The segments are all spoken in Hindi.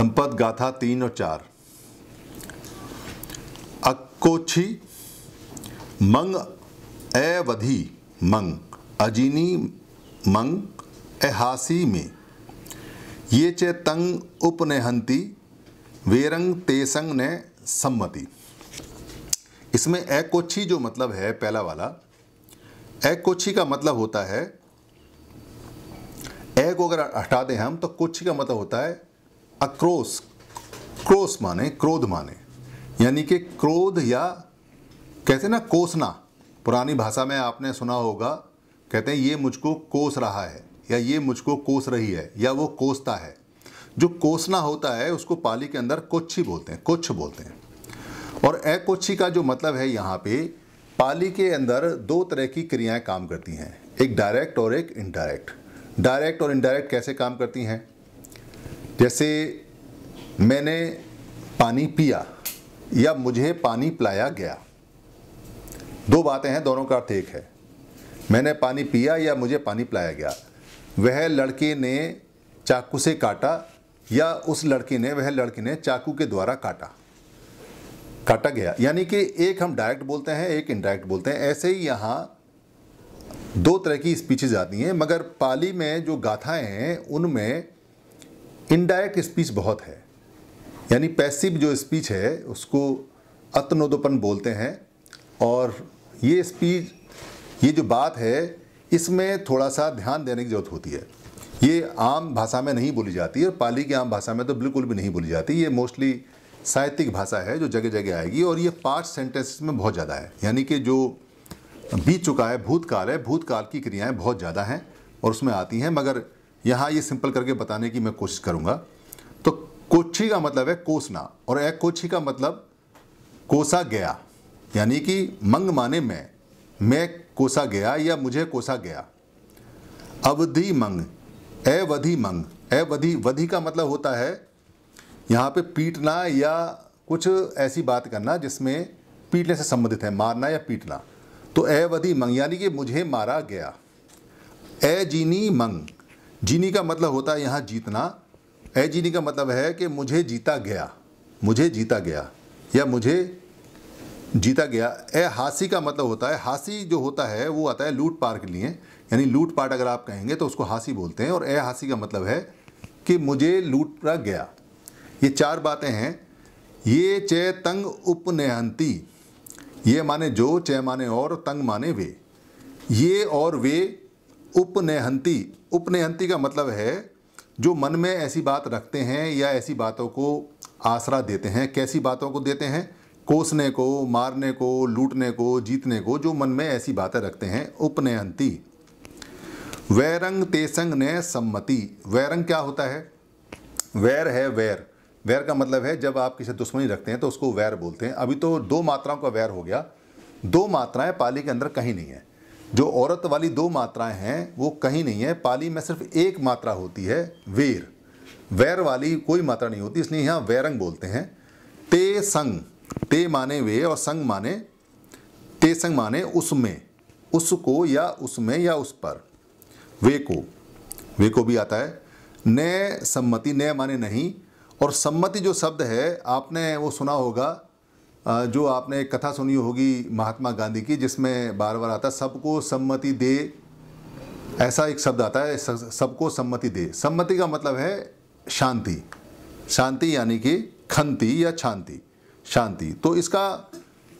धमपद गाथा तीन और चार अकोछी मंग अवधि मंग अजीनी मंग एहासी में ये चे तंग उपनेहंती वेरंग तेसंग ने सम्मति इसमें एकोच्छी जो मतलब है पहला वाला एकोच्छी का मतलब होता है ए को अगर हटा दें हम तो कोच्छी का मतलब होता है अक्रोश क्रोश माने क्रोध माने यानी कि क्रोध या कहते ना कोसना पुरानी भाषा में आपने सुना होगा कहते हैं ये मुझको कोस रहा है या ये मुझको कोस रही है या वो कोसता है जो कोसना होता है उसको पाली के अंदर कोच्छी बोलते हैं कुछ बोलते हैं और अकोच्छी का जो मतलब है यहाँ पे पाली के अंदर दो तरह की क्रियाएं काम करती हैं एक डायरेक्ट और एक इनडायरेक्ट डायरेक्ट और इनडायरेक्ट कैसे काम करती हैं जैसे मैंने पानी पिया या मुझे पानी पिलाया गया दो बातें हैं दोनों का अर्थ एक है मैंने पानी पिया या मुझे पानी पिलाया गया वह लड़के ने चाकू से काटा या उस लड़के ने वह लड़के ने चाकू के द्वारा काटा काटा गया यानी कि एक हम डायरेक्ट बोलते हैं एक इनडायरेक्ट बोलते हैं ऐसे ही यहाँ दो तरह की स्पीचेज आती हैं मगर पाली में जो गाथाएं हैं उनमें इनडायरेक्ट स्पीच बहुत है यानी पैसिव जो स्पीच है उसको अतनोदोपन बोलते हैं और ये स्पीच ये जो बात है इसमें थोड़ा सा ध्यान देने की ज़रूरत होती है ये आम भाषा में नहीं बोली जाती और पाली की आम भाषा में तो बिल्कुल भी नहीं बोली जाती ये मोस्टली साहित्यिक भाषा है जो जगह जगह आएगी और ये पाँच सेंटेंस में बहुत ज़्यादा है यानी कि जो बीत चुका है भूतकाल है भूतकाल की क्रियाएं बहुत ज़्यादा हैं और उसमें आती हैं मगर यहाँ ये सिंपल करके बताने की मैं कोशिश करूँगा तो कोची का मतलब है कोसना और ए कोच्छी का मतलब कोसा गया यानी कि मंग माने मैं मैं कोसा गया या मुझे कोसा गया अवधि मंग अवधि मंग अवधि वधि का मतलब होता है यहाँ पे पीटना या कुछ ऐसी बात करना जिसमें पीटने से संबंधित है मारना या पीटना तो अवधि मंग यानी कि मुझे मारा गया ए जीनी मंग जीनी का मतलब होता है यहाँ जीतना ए जीनी का मतलब है कि मुझे जीता गया मुझे जीता गया या मुझे जीता गया ए हासी का मतलब होता है हासी जो होता है वो आता है लूट पार के लिए यानी लूट पाट अगर आप कहेंगे तो उसको हासी बोलते हैं और ए हासी का मतलब है कि मुझे लूटा गया ये चार बातें हैं ये चे तंग उपनेहंती ये माने जो चय माने और तंग माने वे ये और वे उपनेहंती उपनयंती का मतलब है जो मन में ऐसी बात रखते हैं या ऐसी बातों को आसरा देते हैं कैसी बातों को देते हैं कोसने को मारने को लूटने को जीतने को जो मन में ऐसी बातें रखते हैं उपनयंती वैरंग तेसंग ने सम्मति वैरंग क्या होता है वैर है वैर वैर का मतलब है जब आप किसी दुश्मनी रखते हैं तो उसको वैर बोलते हैं अभी तो दो मात्राओं का वैर हो गया दो मात्राएं पाली के अंदर कहीं नहीं है जो औरत वाली दो मात्राएं हैं वो कहीं नहीं है पाली में सिर्फ एक मात्रा होती है वेर वैर वाली कोई मात्रा नहीं होती इसलिए यहाँ वैरंग बोलते हैं ते संग ते माने वे और संग माने ते संग माने उसमें उसको या उसमें या उस पर वे को वे को भी आता है नय सम्मति नय माने नहीं और सम्मति जो शब्द है आपने वो सुना होगा जो आपने एक कथा सुनी होगी महात्मा गांधी की जिसमें बार बार आता सबको सम्मति दे ऐसा एक शब्द आता है सबको सम्मति दे सम्मति का मतलब है शांति शांति यानी कि खंति या शांति शांति तो इसका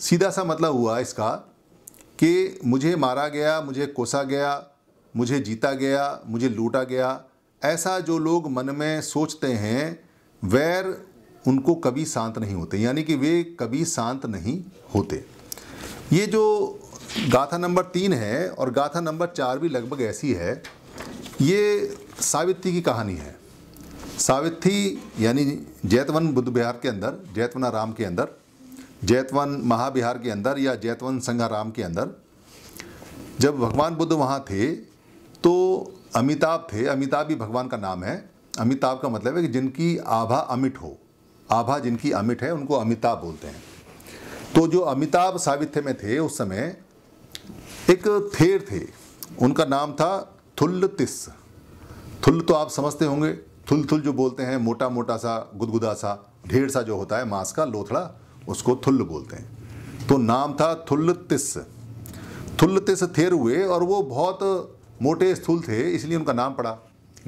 सीधा सा मतलब हुआ इसका कि मुझे मारा गया मुझे कोसा गया मुझे जीता गया मुझे लूटा गया ऐसा जो लोग मन में सोचते हैं वैर उनको कभी शांत नहीं होते यानी कि वे कभी शांत नहीं होते ये जो गाथा नंबर तीन है और गाथा नंबर चार भी लगभग ऐसी है ये सावित्री की कहानी है सावित्री यानी जैतवन बुद्ध विहार के अंदर जैतवना राम के अंदर जैतवन महाविहार के अंदर या जैतवन संगाराम के अंदर जब भगवान बुद्ध वहाँ थे तो अमिताभ थे अमिताभ भी भगवान का नाम है अमिताभ का मतलब है कि जिनकी आभा अमिट हो आभा जिनकी अमिट है उनको अमिताभ बोलते हैं तो जो अमिताभ सावित्य में थे उस समय एक थेर थे उनका नाम था थुल्ल तिस थुल तो आप समझते होंगे थुल थुल जो बोलते हैं मोटा मोटा सा गुदगुदा सा ढेर सा जो होता है मांस का लोथड़ा उसको थुल्ल बोलते हैं तो नाम था थुल्ल तिस थुल्ल तिस थेर हुए और वो बहुत मोटे स्थूल थे इसलिए उनका नाम पड़ा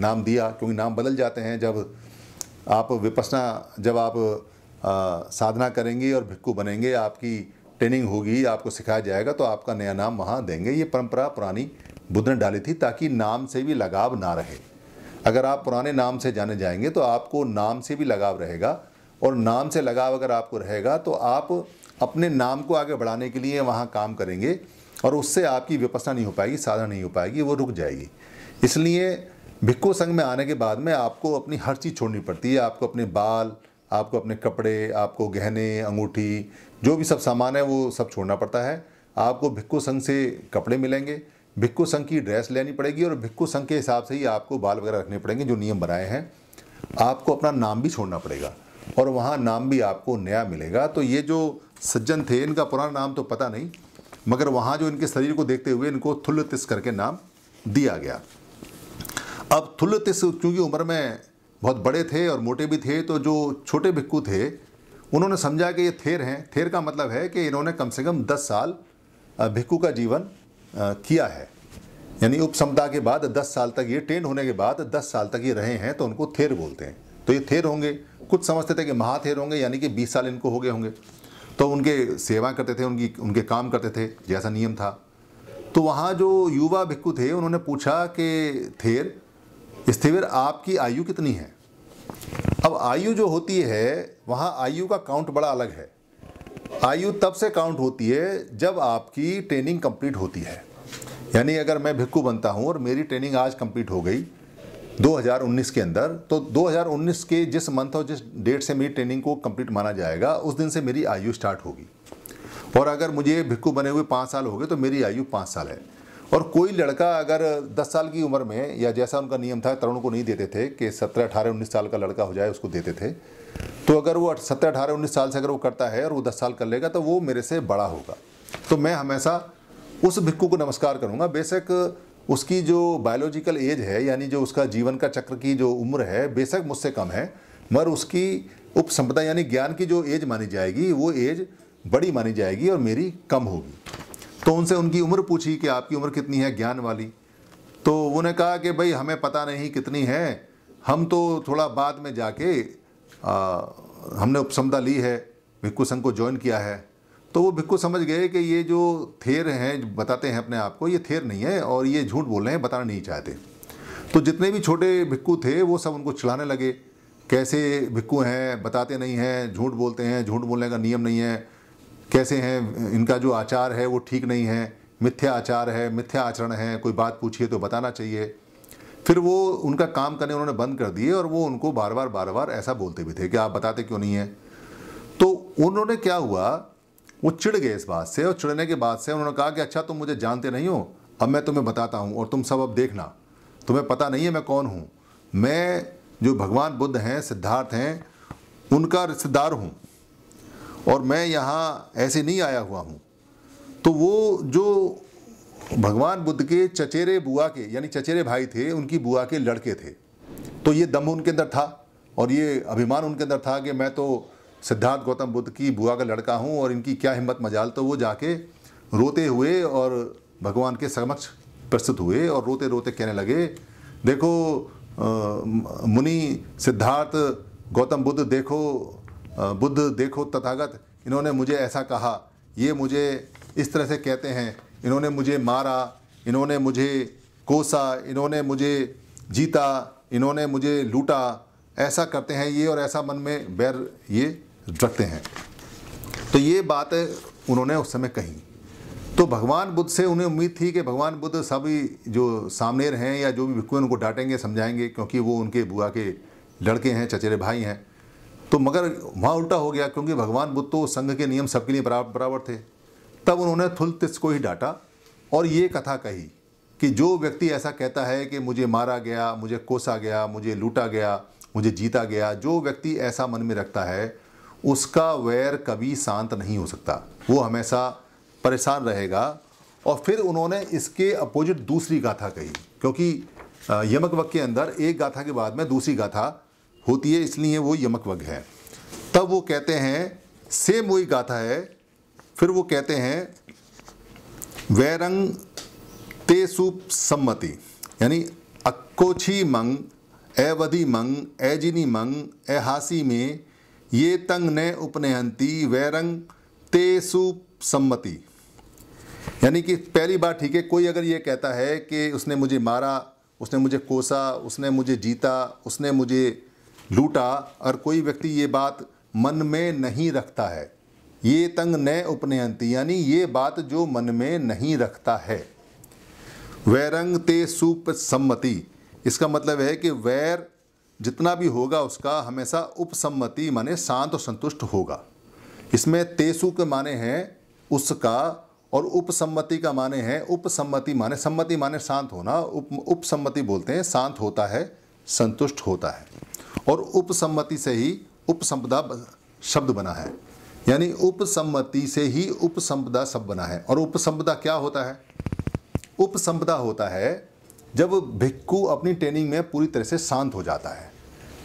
नाम दिया क्योंकि नाम बदल जाते हैं जब आप विपसना जब आप आ, साधना करेंगे और भिक्कू बनेंगे आपकी ट्रेनिंग होगी आपको सिखाया जाएगा तो आपका नया नाम वहाँ देंगे ये परंपरा पुरानी बुद्ध ने डाली थी ताकि नाम से भी लगाव ना रहे अगर आप पुराने नाम से जाने जाएंगे तो आपको नाम से भी लगाव रहेगा और नाम से लगाव अगर आपको रहेगा तो आप अपने नाम को आगे बढ़ाने के लिए वहाँ काम करेंगे और उससे आपकी विपसना नहीं हो पाएगी साधना नहीं हो पाएगी वो रुक जाएगी इसलिए भिक्खु संघ में आने के बाद में आपको अपनी हर चीज़ छोड़नी पड़ती है आपको अपने बाल आपको अपने कपड़े आपको गहने अंगूठी जो भी सब सामान है वो सब छोड़ना पड़ता है आपको भिक्खु संघ से कपड़े मिलेंगे भिक्खु संघ की ड्रेस लेनी पड़ेगी और भिक्खु संघ के हिसाब से ही आपको बाल वगैरह रखने पड़ेंगे जो नियम बनाए हैं आपको अपना नाम भी छोड़ना पड़ेगा और वहाँ नाम भी आपको नया मिलेगा तो ये जो सज्जन थे इनका पुराना नाम तो पता नहीं मगर वहाँ जो इनके शरीर को देखते हुए इनको थुल्ल तिस करके नाम दिया गया अब थुलत इस क्योंकि उम्र में बहुत बड़े थे और मोटे भी थे तो जो छोटे भिक्कू थे उन्होंने समझा कि ये थेर हैं थेर का मतलब है कि इन्होंने कम से कम दस साल भिक्कू का जीवन किया है यानी उपसमता के बाद दस साल तक ये टेंड होने के बाद दस साल तक ये रहे हैं तो उनको थेर बोलते हैं तो ये थेर होंगे कुछ समझते थे कि महाथेर होंगे यानी कि बीस साल इनको हो गए होंगे तो उनके सेवा करते थे उनकी उनके काम करते थे जैसा नियम था तो वहाँ जो युवा भिक्कू थे उन्होंने पूछा कि थेर स्थिविर आपकी आयु कितनी है अब आयु जो होती है वहाँ आयु का काउंट बड़ा अलग है आयु तब से काउंट होती है जब आपकी ट्रेनिंग कंप्लीट होती है यानी अगर मैं भिक्कू बनता हूँ और मेरी ट्रेनिंग आज कंप्लीट हो गई 2019 के अंदर तो 2019 के जिस मंथ और जिस डेट से मेरी ट्रेनिंग को कंप्लीट माना जाएगा उस दिन से मेरी आयु स्टार्ट होगी और अगर मुझे भिक्कू बने हुए पाँच साल हो गए तो मेरी आयु पाँच साल है और कोई लड़का अगर 10 साल की उम्र में या जैसा उनका नियम था तरुण को नहीं देते थे कि 17 18, उन्नीस साल का लड़का हो जाए उसको देते थे तो अगर वो 17, अठारह उन्नीस साल से अगर वो करता है और वो दस साल कर लेगा तो वो मेरे से बड़ा होगा तो मैं हमेशा उस भिक्खू को नमस्कार करूँगा बेशक उसकी जो बायोलॉजिकल एज है यानी जो उसका जीवन का चक्र की जो उम्र है बेशक मुझसे कम है मगर उसकी उपसंपदा यानी ज्ञान की जो एज मानी जाएगी वो एज बड़ी मानी जाएगी और मेरी कम होगी तो उनसे उनकी उम्र पूछी कि आपकी उम्र कितनी है ज्ञान वाली तो उन्होंने कहा कि भाई हमें पता नहीं कितनी है हम तो थोड़ा बाद में जाके आ, हमने उपसमता ली है भिक्खु संघ को ज्वाइन किया है तो वो भिक्खु समझ गए कि ये जो थेर हैं जो बताते हैं अपने आप को ये थेर नहीं है और ये झूठ बोल रहे हैं बताना नहीं चाहते तो जितने भी छोटे भिक्खु थे वो सब उनको चिढ़ाने लगे कैसे भिक्खु हैं बताते नहीं हैं झूठ बोलते हैं झूठ बोलने का नियम नहीं है कैसे हैं इनका जो आचार है वो ठीक नहीं है मिथ्या आचार है मिथ्या आचरण है कोई बात पूछिए तो बताना चाहिए फिर वो उनका काम करने उन्होंने बंद कर दिए और वो उनको बार बार बार बार ऐसा बोलते भी थे कि आप बताते क्यों नहीं हैं तो उन्होंने क्या हुआ वो चिड़ गए इस बात से और चिड़ने के बाद से उन्होंने कहा कि अच्छा तुम मुझे जानते नहीं हो अब मैं तुम्हें बताता हूँ और तुम सब अब देखना तुम्हें पता नहीं है मैं कौन हूँ मैं जो भगवान बुद्ध हैं सिद्धार्थ हैं उनका रिश्तेदार हूँ और मैं यहाँ ऐसे नहीं आया हुआ हूँ तो वो जो भगवान बुद्ध के चचेरे बुआ के यानी चचेरे भाई थे उनकी बुआ के लड़के थे तो ये दम उनके अंदर था और ये अभिमान उनके अंदर था कि मैं तो सिद्धार्थ गौतम बुद्ध की बुआ का लड़का हूँ और इनकी क्या हिम्मत मजाल तो वो जाके रोते हुए और भगवान के समक्ष प्रस्तुत हुए और रोते रोते कहने लगे देखो मुनि सिद्धार्थ गौतम बुद्ध देखो बुद्ध देखो तथागत इन्होंने मुझे ऐसा कहा ये मुझे इस तरह से कहते हैं इन्होंने मुझे मारा इन्होंने मुझे कोसा इन्होंने मुझे जीता इन्होंने मुझे लूटा ऐसा करते हैं ये और ऐसा मन में बैर ये रखते हैं तो ये बात उन्होंने उस समय कही तो भगवान बुद्ध से उन्हें उम्मीद थी कि भगवान बुद्ध सभी जो सामनेर हैं या जो भी भिक्खु उनको डांटेंगे समझाएंगे क्योंकि वो उनके बुआ के लड़के हैं चचेरे भाई हैं तो मगर वहाँ उल्टा हो गया क्योंकि भगवान बुद्ध तो संघ के नियम सबके लिए बराबर बराबर थे तब उन्होंने तिस को ही डांटा और ये कथा कही कि जो व्यक्ति ऐसा कहता है कि मुझे मारा गया मुझे कोसा गया मुझे लूटा गया मुझे जीता गया जो व्यक्ति ऐसा मन में रखता है उसका वैर कभी शांत नहीं हो सकता वो हमेशा परेशान रहेगा और फिर उन्होंने इसके अपोजिट दूसरी गाथा कही क्योंकि यमक वक्त के अंदर एक गाथा के बाद में दूसरी गाथा होती है इसलिए वो वग है तब वो कहते हैं सेम वही गाथा है फिर वो कहते हैं वैरंग ते सुप सम्मति यानी अक्कोछी मंग एवधि मंग एजिनी मंग एहासी में ये तंग न उपनेहंती वैरंग सुप सम्मति यानी कि पहली बार ठीक है कोई अगर ये कहता है कि उसने मुझे मारा उसने मुझे कोसा उसने मुझे जीता उसने मुझे लूटा और कोई व्यक्ति ये बात मन में नहीं रखता है ये तंग न उपनयंती यानी ये बात जो मन में नहीं रखता है वैरंग ते सुप सम्मति इसका मतलब है कि वैर जितना भी होगा उसका हमेशा उपसम्मति माने शांत और संतुष्ट होगा इसमें तेसु के माने हैं उसका और उपसम्मति का माने हैं उपसम्मति माने सम्मति माने शांत होना उप उपसम्मति बोलते हैं शांत होता है संतुष्ट होता है और उपसम्मति से ही उपसंपदा शब्द बना है यानी उपसम्मति से ही उपसंपदा शब्द बना है और उपसंपदा क्या होता है उपसंपदा होता है जब भिक्खु अपनी ट्रेनिंग में पूरी तरह से शांत हो जाता है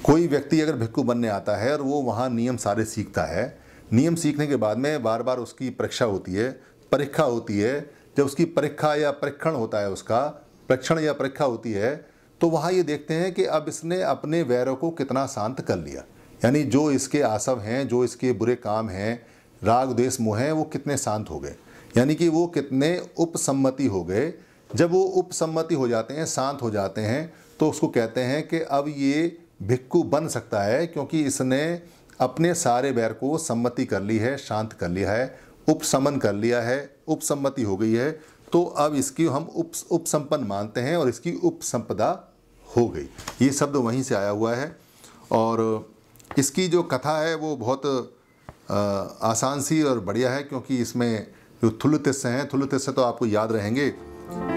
कोई व्यक्ति अगर भिक्खु बनने आता है और वो वहाँ नियम सारे सीखता है नियम सीखने के बाद में बार बार उसकी परीक्षा होती है परीक्षा होती है जब उसकी परीक्षा या परीक्षण होता है उसका परीक्षण या परीक्षा होती है तो वहाँ ये देखते हैं कि अब इसने अपने वैरों को कितना शांत कर लिया यानी जो इसके आसव हैं जो इसके बुरे काम हैं राग द्वेश मोह हैं वो कितने शांत हो गए यानी कि वो कितने उपसम्मति हो गए जब वो उपसम्मति हो जाते हैं शांत हो जाते हैं तो उसको कहते हैं कि अब ये भिक्कू बन सकता है क्योंकि इसने अपने सारे बैर को सम्मति कर ली है शांत कर लिया है उपसमन कर लिया है उपसम्मति हो गई है तो अब इसकी हम उप उपसंपन्न मानते हैं और इसकी उपसंपदा हो गई ये शब्द वहीं से आया हुआ है और इसकी जो कथा है वो बहुत आसान सी और बढ़िया है क्योंकि इसमें जो थुल्लुतिस्स हैं थुल्लुतिस्स तो आपको याद रहेंगे